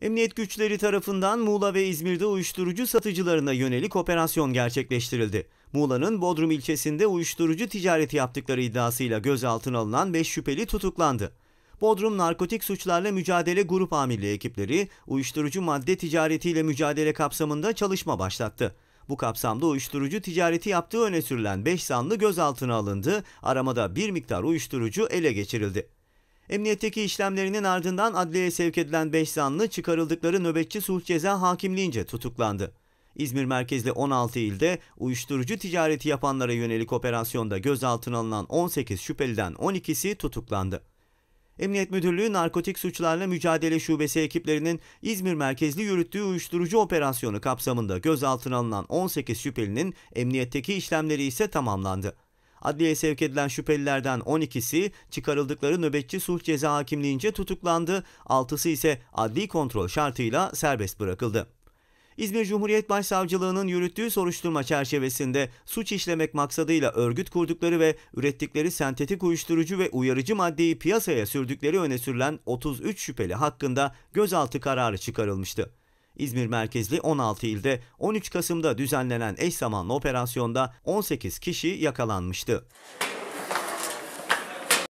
Emniyet güçleri tarafından Muğla ve İzmir'de uyuşturucu satıcılarına yönelik operasyon gerçekleştirildi. Muğla'nın Bodrum ilçesinde uyuşturucu ticareti yaptıkları iddiasıyla gözaltına alınan 5 şüpheli tutuklandı. Bodrum Narkotik Suçlarla Mücadele Grup Amirliği ekipleri uyuşturucu madde ticaretiyle mücadele kapsamında çalışma başlattı. Bu kapsamda uyuşturucu ticareti yaptığı öne sürülen 5 zanlı gözaltına alındı. Aramada bir miktar uyuşturucu ele geçirildi. Emniyetteki işlemlerinin ardından adliyeye sevk edilen 5 zanlı çıkarıldıkları nöbetçi sulh ceza hakimliğince tutuklandı. İzmir merkezli 16 ilde uyuşturucu ticareti yapanlara yönelik operasyonda gözaltına alınan 18 şüpheliden 12'si tutuklandı. Emniyet Müdürlüğü Narkotik Suçlarla Mücadele Şubesi ekiplerinin İzmir merkezli yürüttüğü uyuşturucu operasyonu kapsamında gözaltına alınan 18 şüphelinin emniyetteki işlemleri ise tamamlandı. Adliyeye sevk edilen şüphelilerden 12'si çıkarıldıkları nöbetçi sulh ceza hakimliğince tutuklandı, 6'sı ise adli kontrol şartıyla serbest bırakıldı. İzmir Cumhuriyet Başsavcılığı'nın yürüttüğü soruşturma çerçevesinde suç işlemek maksadıyla örgüt kurdukları ve ürettikleri sentetik uyuşturucu ve uyarıcı maddeyi piyasaya sürdükleri öne sürülen 33 şüpheli hakkında gözaltı kararı çıkarılmıştı. İzmir merkezli 16 ilde 13 Kasım'da düzenlenen eş zamanlı operasyonda 18 kişi yakalanmıştı.